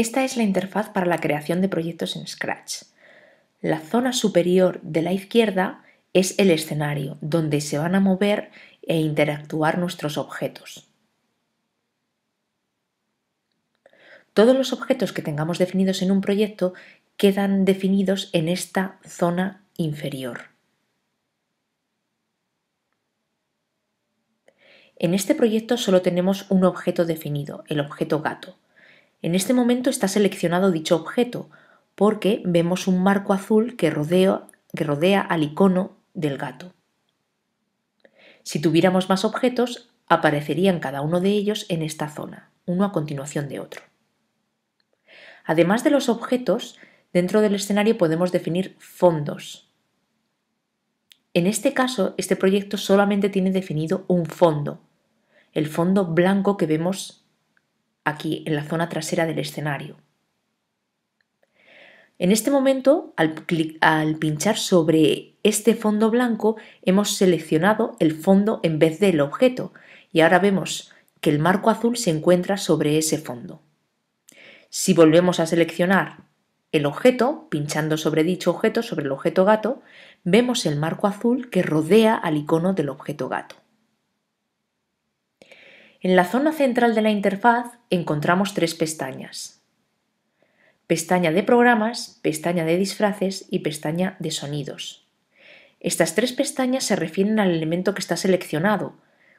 Esta es la interfaz para la creación de proyectos en Scratch. La zona superior de la izquierda es el escenario donde se van a mover e interactuar nuestros objetos. Todos los objetos que tengamos definidos en un proyecto quedan definidos en esta zona inferior. En este proyecto solo tenemos un objeto definido, el objeto gato. En este momento está seleccionado dicho objeto porque vemos un marco azul que rodea, al icono del gato. Si tuviéramos más objetos, aparecerían cada uno de ellos en esta zona, uno a continuación de otro. Además de los objetos, dentro del escenario podemos definir fondos. En este caso, este proyecto solamente tiene definido un fondo, el fondo blanco que vemos aquí en la zona trasera del escenario. En este momento, al, pinchar sobre este fondo blanco, hemos seleccionado el fondo en vez del objeto y ahora vemos que el marco azul se encuentra sobre ese fondo. Si volvemos a seleccionar el objeto, pinchando sobre dicho objeto, sobre el objeto gato, vemos el marco azul que rodea al icono del objeto gato. En la zona central de la interfaz encontramos tres pestañas. Pestaña de programas, pestaña de disfraces y pestaña de sonidos. Estas tres pestañas se refieren al elemento que está seleccionado.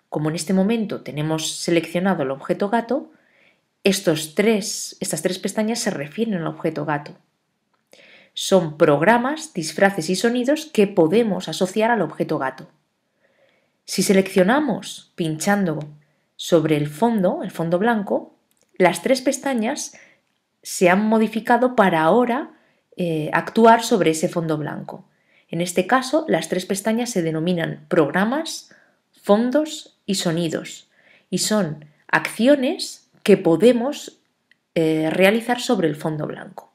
Como en este momento tenemos seleccionado el objeto gato, estos tres, estas tres pestañas se refieren al objeto gato. Son programas, disfraces y sonidos que podemos asociar al objeto gato. Si seleccionamos pinchando sobre el fondo, el fondo blanco, las tres pestañas se han modificado para ahora eh, actuar sobre ese fondo blanco. En este caso, las tres pestañas se denominan programas, fondos y sonidos, y son acciones que podemos eh, realizar sobre el fondo blanco.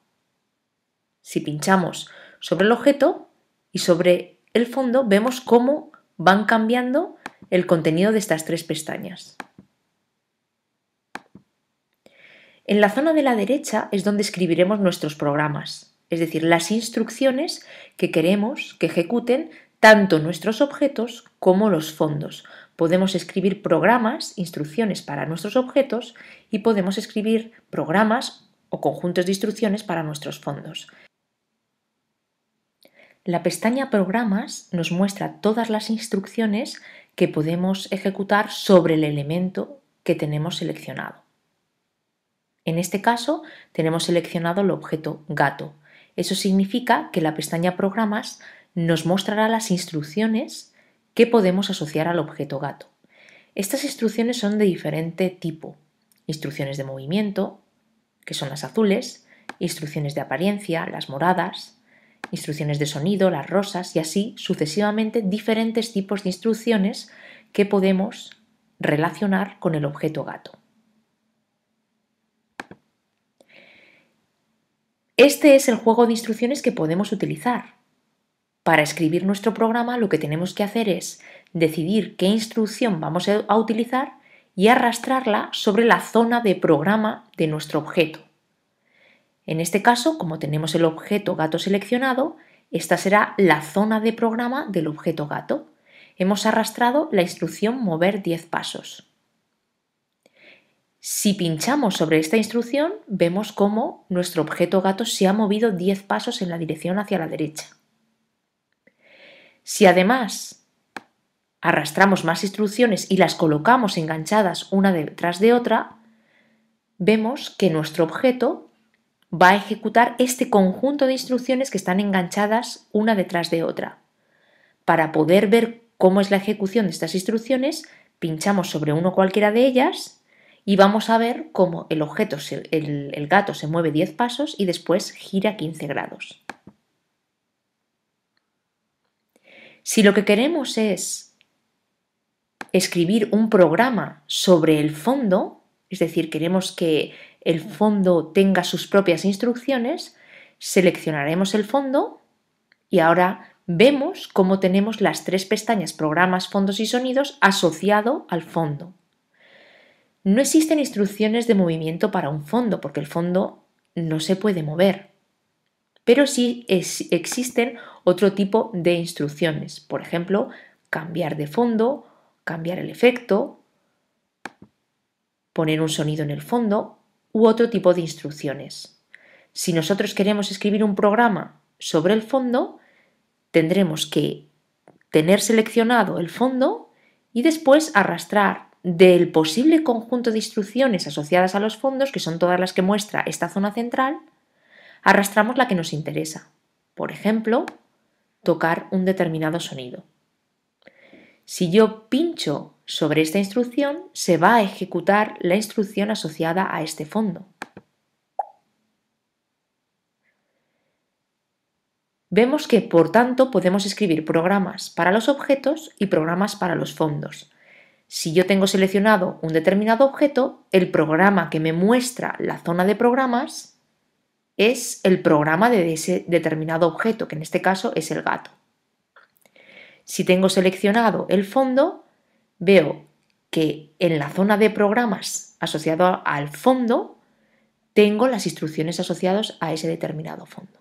Si pinchamos sobre el objeto y sobre el fondo, vemos cómo van cambiando el contenido de estas tres pestañas. En la zona de la derecha es donde escribiremos nuestros programas, es decir, las instrucciones que queremos que ejecuten tanto nuestros objetos como los fondos. Podemos escribir programas, instrucciones para nuestros objetos y podemos escribir programas o conjuntos de instrucciones para nuestros fondos. La pestaña Programas nos muestra todas las instrucciones que podemos ejecutar sobre el elemento que tenemos seleccionado. En este caso, tenemos seleccionado el objeto gato. Eso significa que la pestaña Programas nos mostrará las instrucciones que podemos asociar al objeto gato. Estas instrucciones son de diferente tipo. Instrucciones de movimiento, que son las azules, instrucciones de apariencia, las moradas, instrucciones de sonido, las rosas y así sucesivamente diferentes tipos de instrucciones que podemos relacionar con el objeto gato. Este es el juego de instrucciones que podemos utilizar. Para escribir nuestro programa lo que tenemos que hacer es decidir qué instrucción vamos a utilizar y arrastrarla sobre la zona de programa de nuestro objeto. En este caso, como tenemos el objeto gato seleccionado, esta será la zona de programa del objeto gato. Hemos arrastrado la instrucción mover 10 pasos. Si pinchamos sobre esta instrucción, vemos cómo nuestro objeto gato se ha movido 10 pasos en la dirección hacia la derecha. Si además arrastramos más instrucciones y las colocamos enganchadas una detrás de otra, vemos que nuestro objeto va a ejecutar este conjunto de instrucciones que están enganchadas una detrás de otra. Para poder ver cómo es la ejecución de estas instrucciones, pinchamos sobre uno cualquiera de ellas y vamos a ver cómo el objeto, el gato se mueve 10 pasos y después gira 15 grados. Si lo que queremos es escribir un programa sobre el fondo, es decir, queremos que el fondo tenga sus propias instrucciones, seleccionaremos el fondo y ahora vemos cómo tenemos las tres pestañas programas, fondos y sonidos asociado al fondo. No existen instrucciones de movimiento para un fondo, porque el fondo no se puede mover. Pero sí existen otro tipo de instrucciones, por ejemplo, cambiar de fondo, cambiar el efecto, poner un sonido en el fondo u otro tipo de instrucciones. Si nosotros queremos escribir un programa sobre el fondo, tendremos que tener seleccionado el fondo y después arrastrar del posible conjunto de instrucciones asociadas a los fondos, que son todas las que muestra esta zona central, arrastramos la que nos interesa. Por ejemplo, tocar un determinado sonido. Si yo pincho sobre esta instrucción, se va a ejecutar la instrucción asociada a este fondo. Vemos que, por tanto, podemos escribir programas para los objetos y programas para los fondos. Si yo tengo seleccionado un determinado objeto, el programa que me muestra la zona de programas es el programa de ese determinado objeto, que en este caso es el gato. Si tengo seleccionado el fondo, veo que en la zona de programas asociado al fondo, tengo las instrucciones asociadas a ese determinado fondo.